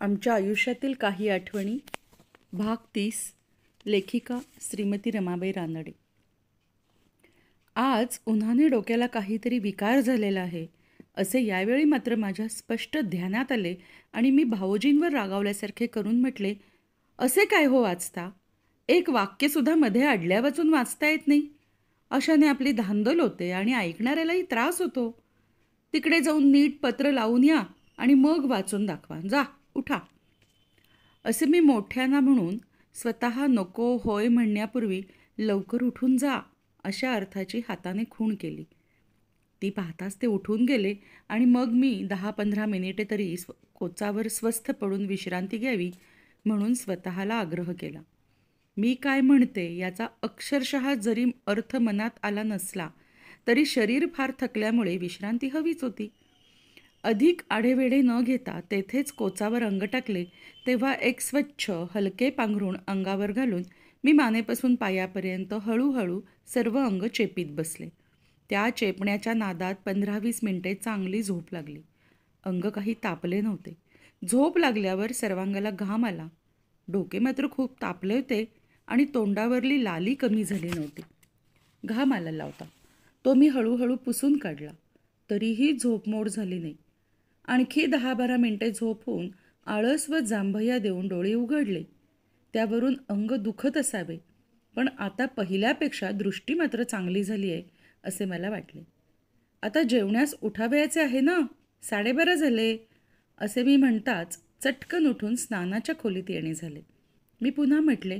आमच्या आयुष्यातील काही आठवणी भाग तीस लेखिका श्रीमती रमाबाई रानडे आज उन्हाने डोक्याला काहीतरी विकार झालेला आहे असे यावेळी मात्र माझ्या स्पष्ट ध्यानात आले आणि मी भाऊजींवर रागावल्यासारखे करून म्हटले असे काय हो वाचता एक वाक्यसुद्धा मध्ये अडल्या वाचून वाचता येत नाही अशाने आपली धांदल होते आणि ऐकणाऱ्यालाही त्रास होतो तिकडे जाऊन नीट पत्र लावून या आणि मग वाचून दाखवा जा उठा असे मी मोठ्यांना म्हणून स्वत नको होय म्हणण्यापूर्वी लवकर उठून जा अशा अर्थाची हाताने खूण केली ती पाहताच ते उठून गेले आणि मग मी दहा पंधरा मिनिटे तरी स्व कोचावर स्वस्थ पडून विश्रांती घ्यावी म्हणून स्वतःला आग्रह केला मी काय म्हणते याचा अक्षरशः जरी अर्थ मनात आला नसला तरी शरीर फार थकल्यामुळे विश्रांती हवीच होती अधिक आढेवेढे न घेता तेथेच कोचावर अंग टाकले तेव्हा एक स्वच्छ हलके पांघरुण अंगावर घालून मी मानेपासून पायापर्यंत हळूहळू सर्व अंग चेपीत बसले त्या चेपण्याच्या नादात पंधरा वीस मिनिटे चांगली झोप लागली अंग काही तापले नव्हते झोप लागल्यावर सर्वांगाला घाम आला डोके मात्र खूप तापले होते आणि तोंडावरली लाली कमी झाली नव्हती घाम आला लावता तो मी हळूहळू पुसून काढला तरीही झोप मोड झाली नाही आणखी दहा बारा मिनटे झोपून आळस व जांभया देऊन डोळे उघडले त्यावरून अंग दुखत असावे पण आता पहिल्यापेक्षा दृष्टी मात्र चांगली झाली आहे असे मला वाटले आता जेवण्यास उठावयाचे आहे ना साडेबारा झाले असे मी म्हणताच चटकन उठून स्नानाच्या खोलीत येणे झाले मी पुन्हा म्हटले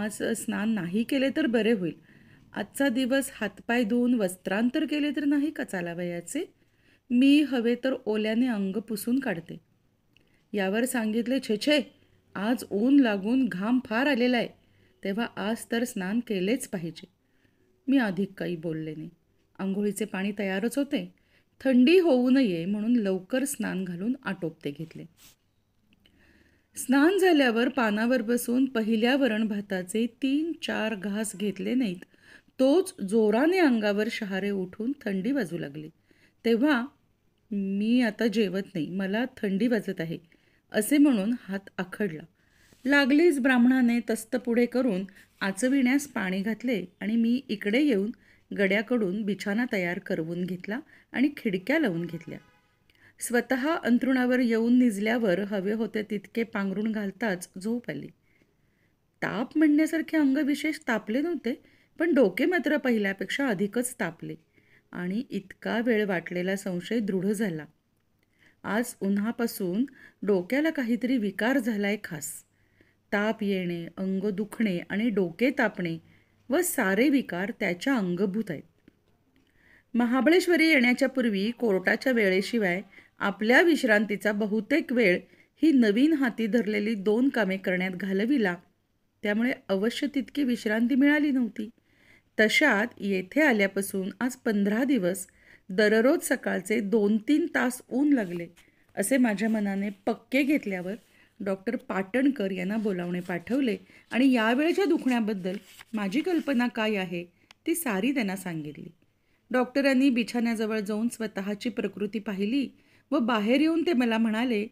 आज स्नान नाही केले तर बरे होईल आजचा दिवस हातपाय धुवून वस्त्रांतर केले तर नाही का चालावयाचे मी हवे तर ओल्याने अंग पुसून काढते यावर सांगितले छेछे आज ऊन लागून घाम फार आलेला आहे तेव्हा आज तर स्नान केलेच पाहिजे मी अधिक काही बोलले नाही आंघोळीचे पाणी तयारच होते थंडी होऊ नये म्हणून लवकर स्नान घालून आटोपते घेतले स्नान झाल्यावर पानावर बसून पहिल्या वरण भाताचे तीन चार घास घेतले नाहीत तोच जोराने अंगावर शहारे उठून थंडी वाजू लागली तेव्हा मी आता जेवत नाही मला थंडी वाजत आहे असे म्हणून हात आखडला लागलीच ब्राह्मणाने तस्त पुढे करून आचविण्यास पाणी घातले आणि मी इकडे येऊन गड्याकडून बिछाना तयार करवून घेतला आणि खिडक्या लावून घेतल्या स्वत अंथरुणावर येऊन निजल्यावर हवे होते तितके पांघरून घालताच झोप आली ताप म्हणण्यासारखे अंग विशेष तापले नव्हते पण डोके मात्र पहिल्यापेक्षा अधिकच तापले आणि इतका वेळ वाटलेला संशय दृढ झाला आज उन्हापासून डोक्याला काहीतरी विकार झालाय खास ताप येणे अंग दुखणे आणि डोके तापणे व सारे विकार त्याच्या अंगभूत आहेत महाबळेश्वरी येण्याच्या पूर्वी कोर्टाच्या वेळेशिवाय आपल्या विश्रांतीचा बहुतेक वेळ ही नवीन हाती धरलेली दोन कामे करण्यात घालविला त्यामुळे अवश्य तितकी विश्रांती मिळाली नव्हती तशात येथे आल्यापासून आज पंधरा दिवस दररोज सकाळचे दोन तीन तास ऊन लागले असे माझ्या मनाने पक्के घेतल्यावर डॉक्टर पाटणकर यांना बोलावणे पाठवले आणि यावेळच्या दुखण्याबद्दल माझी कल्पना काय आहे ती सारी त्यांना सांगितली डॉक्टरांनी बिछाण्याजवळ जाऊन स्वतःची प्रकृती पाहिली व बाहेर येऊन ते मला म्हणाले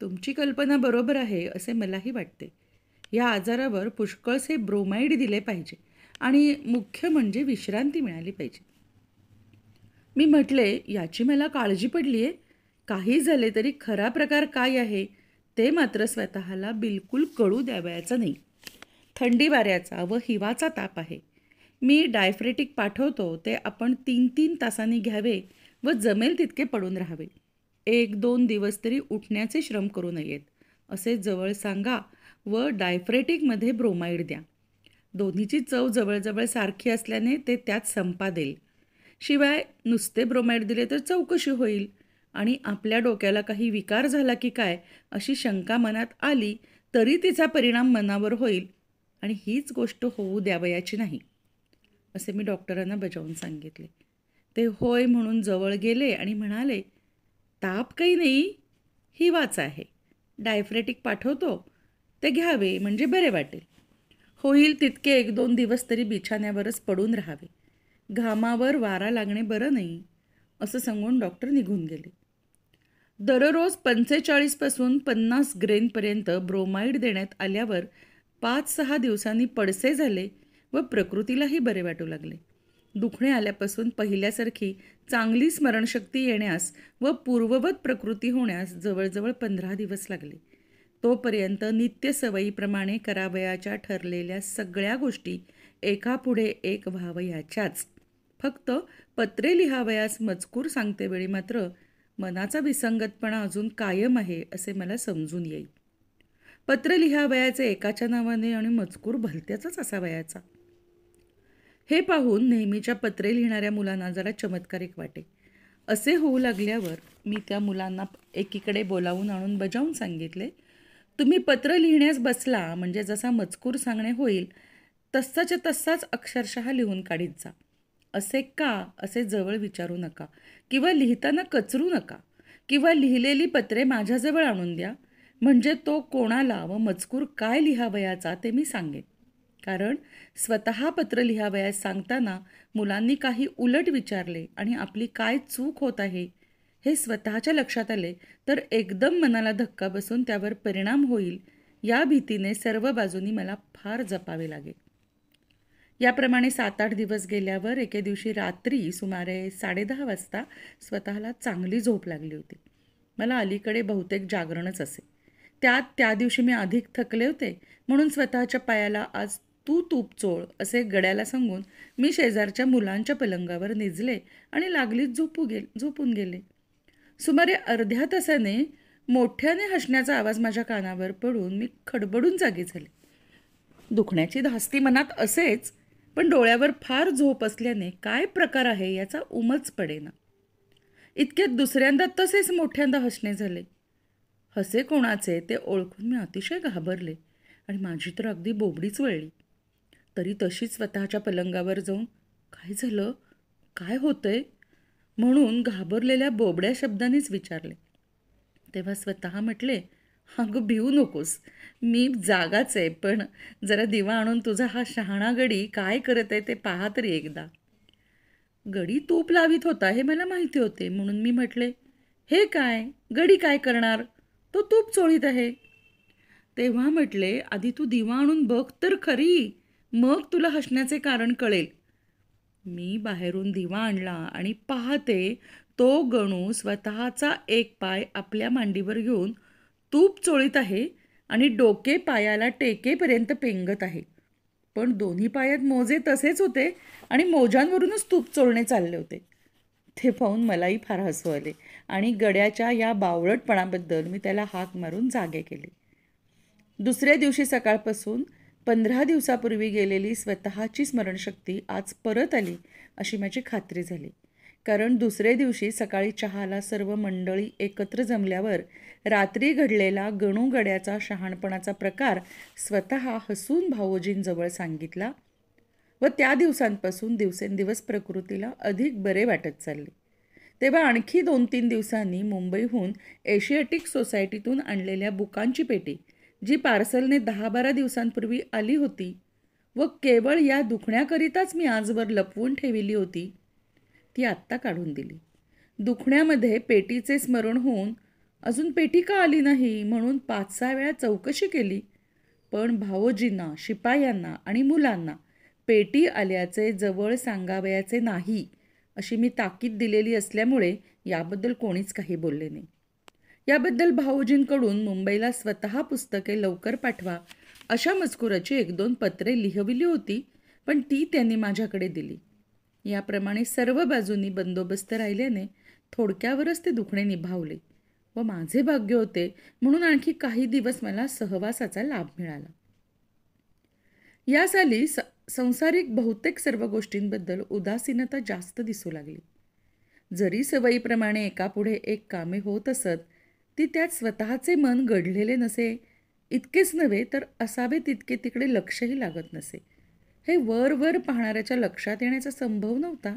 तुमची कल्पना बरोबर आहे असे मलाही वाटते या आजारावर से ब्रोमाइड दिले पाहिजे आणि मुख्य म्हणजे विश्रांती मिळाली पाहिजे मी म्हटले याची मला काळजी पडली आहे काही झाले तरी खरा प्रकार काय आहे ते मात्र स्वतःला बिलकुल कळू द्यावयाचं नाही थंडी वाऱ्याचा व हिवाचा ताप आहे मी डायफ्रेटिक पाठवतो ते आपण तीन तीन तासांनी घ्यावे व जमेल तितके पडून राहावे एक दोन दिवस तरी उठण्याचे श्रम करू नयेत असे जवळ सांगा व डायफ्रेटिकमध्ये ब्रोमाइड द्या दोन्हीची चव जवळजवळ सारखी असल्याने ते त्यात संपा देईल शिवाय नुसते ब्रोमाइड दिले तर चौकशी होईल आणि आपल्या डोक्याला काही विकार झाला की काय अशी शंका मनात आली तरी तिचा परिणाम मनावर होईल आणि हीच गोष्ट होऊ द्यावयाची नाही असे मी डॉक्टरांना बजावून सांगितले ते होय म्हणून जवळ गेले आणि म्हणाले ताप काही नाही ही वाच आहे डायफ्रेटिक पाठवतो ते घ्यावे म्हणजे बरे वाटेल होईल तितके एक दोन दिवस तरी बिछाण्यावरच पडून राहावे घामावर वारा लागणे बरं नाही असं सांगून डॉक्टर निघून गेले दररोज पंचेचाळीसपासून पन्नास ग्रेनपर्यंत ब्रोमाइड देण्यात आल्यावर पाच सहा दिवसांनी पडसे झाले व प्रकृतीलाही बरे वाटू लागले दुखणे आल्यापासून पहिल्यासारखी चांगली स्मरणशक्ती येण्यास व पूर्ववत प्रकृती होण्यास जवळजवळ पंधरा दिवस लागले तोपर्यंत नित्यसवयीप्रमाणे करावयाच्या ठरलेल्या सगळ्या गोष्टी एकापुढे एक व्हावयाच्याच फक्त पत्रे लिहावयास मजकूर सांगतेवेळी मात्र मनाचा विसंगतपणा अजून कायम आहे असे मला समजून येईल पत्र लिहावयाचे एकाच्या नावाने आणि मजकूर भलत्याचाच असावयाचा हे पाहून नेहमीच्या पत्रे लिहिणाऱ्या मुलांना जरा चमत्कारिक वाटे असे होऊ लागल्यावर मी त्या मुलांना एकीकडे बोलावून आणून बजावून सांगितले तुम्ही पत्र लिहिण्यास बसला म्हणजे जसा मजकूर सांगणे होईल तसाच्या तसाच अक्षरशः लिहून काढीत जा असे का असे जवळ विचारू नका किंवा लिहिताना कचरू नका किंवा लिहिलेली पत्रे माझ्याजवळ आणून द्या म्हणजे तो कोणाला व मजकूर काय लिहावयाचा ते मी सांगेन कारण स्वतः पत्र लिहावयास सांगताना मुलांनी काही उलट विचारले आणि आपली काय चूक होत आहे हे स्वतःच्या लक्षात आले तर एकदम मनाला धक्का बसून त्यावर परिणाम होईल या भीतीने सर्व बाजूनी मला फार जपावे लागेल याप्रमाणे सात आठ दिवस गेल्यावर एके दिवशी रात्री सुमारे साडेदहा वाजता स्वतःला चांगली झोप लागली होती मला अलीकडे बहुतेक जागरणच असे त्यात त्या दिवशी मी अधिक थकले होते म्हणून स्वतःच्या पायाला आज तू तूप चोळ असे गड्याला सांगून मी शेजारच्या मुलांच्या पलंगावर निजले आणि लागलीच झोपू गेल झोपून गेले सुमारे अर्ध्या तासाने मोठ्याने हसण्याचा आवाज माझ्या कानावर पडून मी खडबडून जागी झाले दुखण्याची धास्ती मनात असेच पण डोळ्यावर फार झोप असल्याने काय प्रकार आहे याचा उमच पडेना इतक्यात दुसऱ्यांदा तसेच मोठ्यांदा हसणे झाले हसे कोणाचे ते ओळखून मी अतिशय घाबरले आणि माझी तर अगदी बोबडीच वळली तरी तशीच स्वतःच्या पलंगावर जाऊन काय झालं काय होतंय म्हणून घाबरलेल्या बोबड्या शब्दानेच विचारले तेव्हा स्वतः म्हटले अगं भिऊ नकोस मी जागाच आहे पण जरा दिवा आणून तुझा हा शहाणा गडी काय करत आहे ते पाहा तरी एकदा गडी तूप लावित होता हे मला माहिती होते म्हणून मी म्हटले हे काय गडी काय करणार तो तूप चोळीत आहे तेव्हा म्हटले आधी तू दिवा आणून बघ तर खरी मग तुला हसण्याचे कारण कळेल मी बाहेरून दिवा आणला आणि पाहते तो गणू स्वतःचा एक पाय आपल्या मांडीवर घेऊन तूप चोळीत आहे आणि डोके पायाला टेकेपर्यंत पेंगत आहे पण दोन्ही पायात मोजे तसेच होते आणि मोजांवरूनच तूप चोळणे चालले होते ते पाहून मलाही फार हसू आले आणि गड्याच्या या बावळटपणाबद्दल मी त्याला हाक मारून जागे केले दुसऱ्या दिवशी सकाळपासून पंधरा दिवसापूर्वी गेलेली स्वतःची स्मरणशक्ती आज परत आली अशी माझी खात्री झाली कारण दुसरे दिवशी सकाळी चहाला सर्व मंडळी एकत्र जमल्यावर रात्री घडलेला गणू गड्याचा शहाणपणाचा प्रकार स्वतः हसून भाऊजींजवळ सांगितला व त्या दिवसांपासून दिवसेंदिवस प्रकृतीला अधिक बरे वाटत चालले तेव्हा आणखी दोन तीन दिवसांनी मुंबईहून एशियाटिक सोसायटीतून आणलेल्या बुकांची पेटी जी पार्सलने दहा बारा दिवसांपूर्वी आली होती व केवळ या दुखण्याकरिताच मी आजवर लपवून ठेविली होती ती आत्ता काढून दिली दुखण्यामध्ये पेटीचे स्मरण होऊन अजून पेटी का आली नाही म्हणून पाच सहा वेळा चौकशी केली पण भावोजींना शिपायांना आणि मुलांना पेटी आल्याचे जवळ सांगावयाचे नाही अशी मी ताकीद दिलेली असल्यामुळे याबद्दल कोणीच काही बोलले नाही याबद्दल भाऊजींकडून मुंबईला स्वतः पुस्तके लवकर पाठवा अशा मजकुराची एक दोन पत्रे लिहविली होती पण ती त्यांनी माझ्याकडे दिली याप्रमाणे सर्व बाजूंनी बंदोबस्त राहिल्याने थोडक्यावरच ते दुखणे निभावले व माझे भाग्य होते म्हणून आणखी काही दिवस मला सहवासाचा लाभ मिळाला या साली संसारिक बहुतेक सर्व गोष्टींबद्दल उदासीनता जास्त दिसू लागली जरी सवयीप्रमाणे एकापुढे एक कामे होत असत ती त्यात स्वतःचे मन घडलेले नसे इतकेच नव्हे तर असावे तितके तिकडे लक्षही लागत नसे हे वर वर पाहणाऱ्याच्या लक्षात येण्याचा संभव नव्हता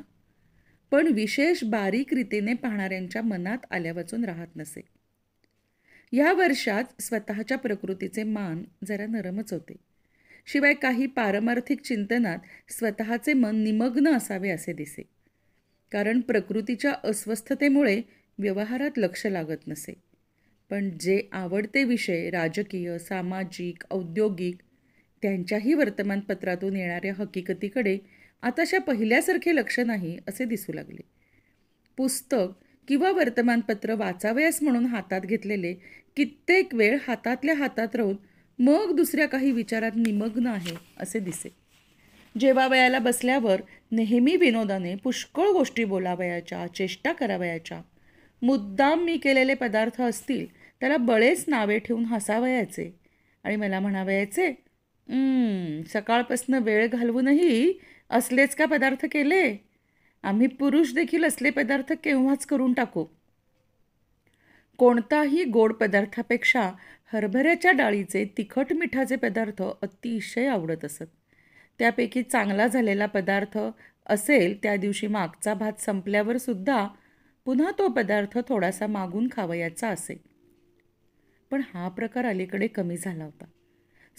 पण विशेष बारीक रीतीने पाहणाऱ्यांच्या मनात आल्या वाचून राहत नसे या वर्षात स्वतःच्या प्रकृतीचे मान जरा नरमच होते शिवाय काही पारमार्थिक चिंतनात स्वतःचे मन निमग्न असावे असे दिसे कारण प्रकृतीच्या अस्वस्थतेमुळे व्यवहारात लक्ष लागत नसे पण जे आवडते विषय राजकीय सामाजिक औद्योगिक त्यांच्याही वर्तमानपत्रातून येणाऱ्या हकीकतीकडे आताशा पहिल्यासारखे लक्ष नाही असे दिसू लागले पुस्तक किंवा वर्तमानपत्र वाचावयास म्हणून हातात घेतलेले कित्येक वेळ हातातल्या हातात राहून मग दुसऱ्या काही विचारात निमग्न आहे असे दिसे जेवावयाला बसल्यावर नेहमी विनोदाने पुष्कळ गोष्टी बोलावयाच्या चेष्टा करावयाच्या मुद्दाम मी केलेले पदार्थ असतील त्याला बळेच नावे ठेवून हसावयाचे आणि मला म्हणावयाचे सकाळपासनं वेळ घालवूनही असलेच का पदार्थ केले आम्ही पुरुष देखील असले पदार्थ केव्हाच करून टाकू कोणताही गोड पदार्थापेक्षा हरभऱ्याच्या डाळीचे तिखट मिठाचे पदार्थ अतिशय आवडत असत त्यापैकी चांगला झालेला पदार्थ असेल त्या दिवशी मागचा भात संपल्यावर सुद्धा पुन्हा तो पदार्थ थोडासा मागून खावयाचा असे पण हा प्रकार अलीकडे कमी झाला होता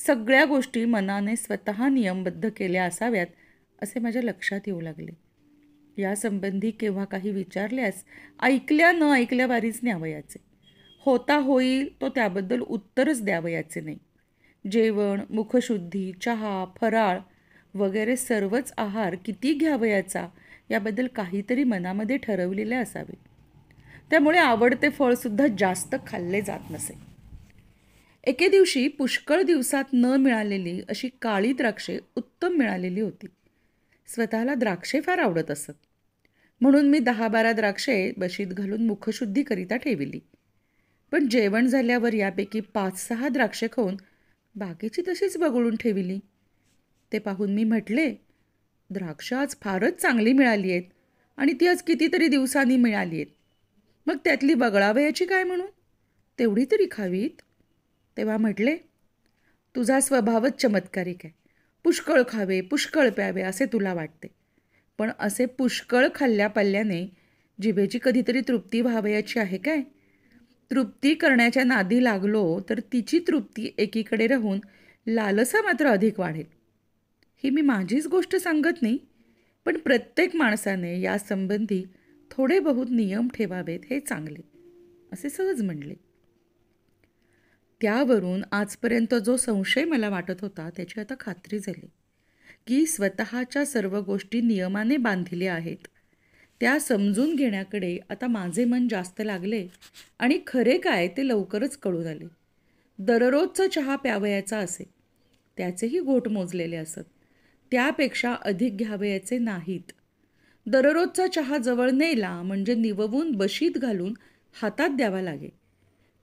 सगळ्या गोष्टी मनाने स्वतः नियमबद्ध केल्या असाव्यात असे माझ्या लक्षात येऊ लागले यासंबंधी केव्हा काही विचारल्यास ऐकल्या न ऐकल्यावारीच न्यावयाचे होता होईल तो त्याबद्दल उत्तरच द्यावयाचे नाही जेवण मुखशुद्धी चहा फराळ वगैरे सर्वच आहार किती घ्यावयाचा याबद्दल काहीतरी मनामध्ये ठरवलेले असावे त्यामुळे आवडते फळसुद्धा जास्त खाल्ले जात नसे एके दिवशी पुष्कळ दिवसात न मिळालेली अशी काळी द्राक्षे उत्तम मिळालेली होती स्वतःला द्राक्षे फार आवडत असत म्हणून मी दहा बारा द्राक्षे बशीत घालून मुखशुद्धीकरिता ठेविली पण जेवण झाल्यावर यापैकी पाच सहा द्राक्षे खाऊन बाकीची तशीच वगळून ठेविली ते पाहून मी म्हटले द्राक्ष आज फारच चांगली मिळाली आहेत आणि ती आज कितीतरी दिवसांनी मिळाली आहेत मग त्यातली बगळावयाची काय म्हणून तेवढी तरी खावीत तेव्हा म्हटले तुझा स्वभावच चमत्कारिक आहे पुष्कळ खावे पुष्कळ प्यावे असे तुला वाटते पण असे पुष्कळ खाल्ल्या पाल्ल्याने जिभेची कधीतरी तृप्ती व्हावयाची आहे काय तृप्ती करण्याच्या नादी लागलो तर तिची तृप्ती एकीकडे राहून लालसा मात्र अधिक वाढेल ही मी माझीच गोष्ट सांगत नाही पण प्रत्येक माणसाने यासंबंधी थोडे बहुत नियम ठेवावेत हे चांगले असे सहज म्हणले त्यावरून आजपर्यंत जो संशय मला वाटत होता त्याची आता खात्री झाली की स्वतःच्या सर्व गोष्टी नियमाने बांधिल्या आहेत त्या समजून घेण्याकडे आता माझे मन जास्त लागले आणि खरे काय ते लवकरच कळून आले दररोजचा चहा प्यावयाचा असे त्याचेही घोट मोजलेले असत त्यापेक्षा अधिक घ्यावयाचे नाहीत दररोजचा चहा जवळ नेला म्हणजे निववून बशीत घालून हातात द्यावा लागे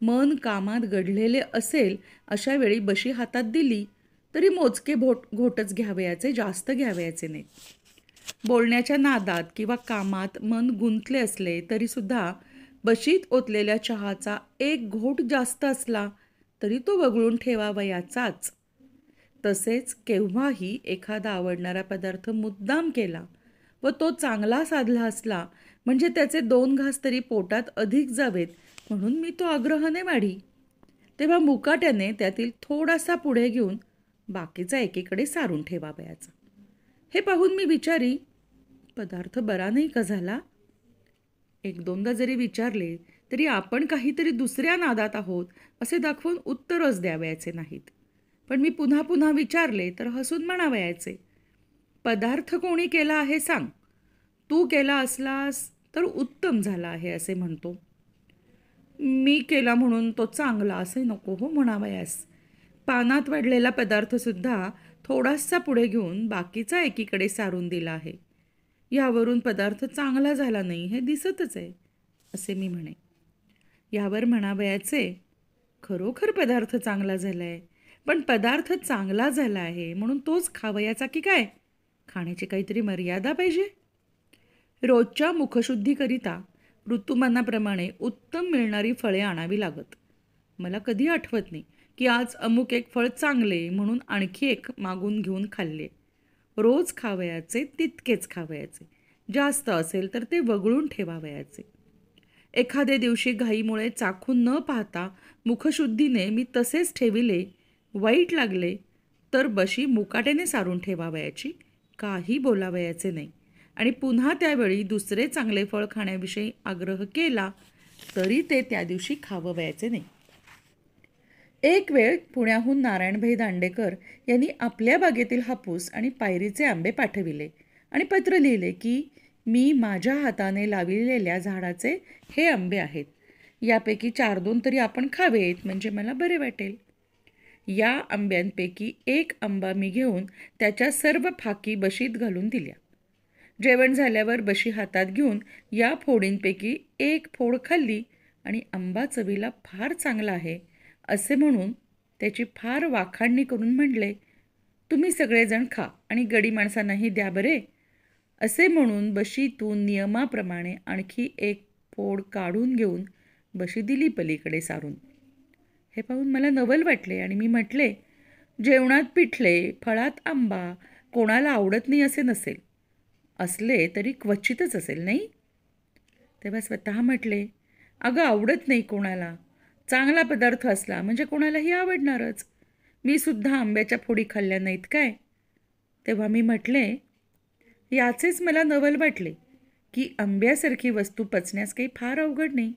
मन कामात गढलेले असेल अशा वेळी बशी हातात दिली तरी मोजके भोट घोटच घ्यावयाचे जास्त घ्यावयाचे नाही बोलण्याच्या नादात किंवा कामात मन गुंतले असले तरीसुद्धा बशीत ओतलेल्या चहाचा एक घोट जास्त असला तरी तो वगळून ठेवावयाचाच तसेच केव्हाही एखादा आवडणारा पदार्थ मुद्दाम केला व तो चांगला साधला असला म्हणजे त्याचे दोन घास तरी पोटात अधिक जावेत म्हणून मी तो आग्रहाने वाढी तेव्हा मुकाट्याने त्यातील थोडासा पुढे घेऊन बाकीचा एकीकडे सारून ठेवावयाचा हे पाहून मी विचारी पदार्थ बरा नाही का झाला एक दोनदा जरी विचारले तरी आपण काहीतरी दुसऱ्या नादात आहोत असे दाखवून उत्तरच द्यावयाचे नाहीत पण मी पुन्हा पुन्हा विचारले तर हसून म्हणावयाचे पदार्थ कोणी केला आहे सांग तू केला असलास तर उत्तम झाला आहे असे म्हणतो मी केला म्हणून तो चांगला असे नको हो म्हणावयास पानात वाढलेला पदार्थसुद्धा थोडासा पुढे घेऊन बाकीचा एकीकडे सारून दिला आहे यावरून पदार्थ चांगला झाला नाही हे दिसतच आहे असे मी म्हणे यावर म्हणावयाचे खरोखर पदार्थ चांगला झाला आहे पण पदार्थ चांगला झाला आहे म्हणून तोच खावयाचा की काय खाण्याची काहीतरी मर्यादा पाहिजे रोजच्या मुखशुद्धीकरिता ऋतुमानाप्रमाणे उत्तम मिळणारी फळे आणावी लागत मला कधी आठवत नाही की आज अमुक एक फळ चांगले म्हणून आणखी एक मागून घेऊन खाल्ले रोज खावयाचे तितकेच खावयाचे जास्त असेल तर ते वगळून ठेवावयाचे एखाद्या दिवशी घाईमुळे चाखून न पाहता मुखशुद्धीने मी तसेच ठेविले वाईट लागले तर बशी मुकाट्याने सारून ठेवावयाची काही बोलावयाचे नाही आणि पुन्हा त्यावेळी दुसरे चांगले फळ खाण्याविषयी आग्रह केला तरी ते त्या दिवशी खाववयाचे नाही एक वेळ पुण्याहून नारायणभाई दांडेकर यांनी आपल्या बागेतील हापूस आणि पायरीचे आंबे पाठविले आणि पत्र लिहिले की मी माझ्या हाताने लाविलेल्या झाडाचे हे आंबे आहेत यापैकी चार दोन तरी आपण खावेत म्हणजे मला बरे वाटेल या आंब्यांपैकी एक आंबा मी घेऊन त्याच्या सर्व फाकी बशीत घालून दिल्या जेवण झाल्यावर बशी हातात घेऊन या फोडींपैकी एक फोड खाल्ली आणि आंबा चवीला फार चांगला आहे असे म्हणून त्याची फार वाखाणणी करून म्हणले तुम्ही सगळेजण खा आणि गडी माणसांनाही द्या बरे असे म्हणून बशीतून नियमाप्रमाणे आणखी एक फोड काढून घेऊन बशी दिली पलीकडे सारून हे पाहून मला नवल वाटले आणि मी म्हटले जेवणात पिठले फळात आंबा कोणाला आवडत नाही असे नसेल असले तरी क्वचितच असेल नाही तेव्हा स्वतः म्हटले अगं आवडत नाही कोणाला चांगला पदार्थ असला म्हणजे कोणालाही आवडणारच मी सुद्धा आंब्याच्या फोडी खाल्ल्या नाहीत काय तेव्हा मी म्हटले याचेच मला नवल वाटले की आंब्यासारखी वस्तू पचण्यास काही फार अवघड नाही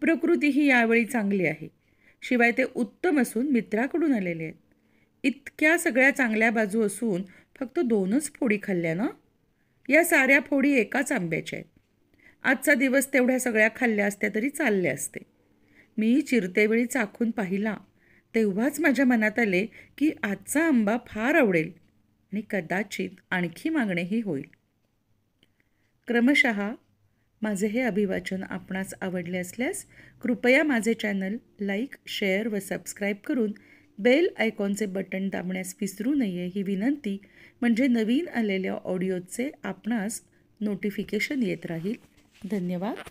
प्रकृती ही यावेळी चांगली आहे शिवाय ते उत्तम असून मित्राकडून आलेले आहेत इतक्या सगळ्या चांगल्या बाजू असून फक्त दोनच फोडी खाल्ल्या ना या साऱ्या फोडी एकाच आंब्याच्या आहेत आजचा दिवस तेवढ्या सगळ्या खाल्ल्या असत्या तरी चालल्या असते मी चिरतेवेळी चाखून पाहिला तेव्हाच माझ्या मनात आले की आजचा आंबा फार आवडेल आणि कदाचित आणखी मागणेही होईल क्रमशः माझे हे अभिवाचन आपणास आवडले असल्यास कृपया माझे चॅनल लाईक शेअर व सबस्क्राईब करून बेल आयकॉनचे बटन दाबण्यास विसरू नये ही विनंती म्हणजे नवीन आलेल्या ऑडिओचे आपणास नोटिफिकेशन येत राहील धन्यवाद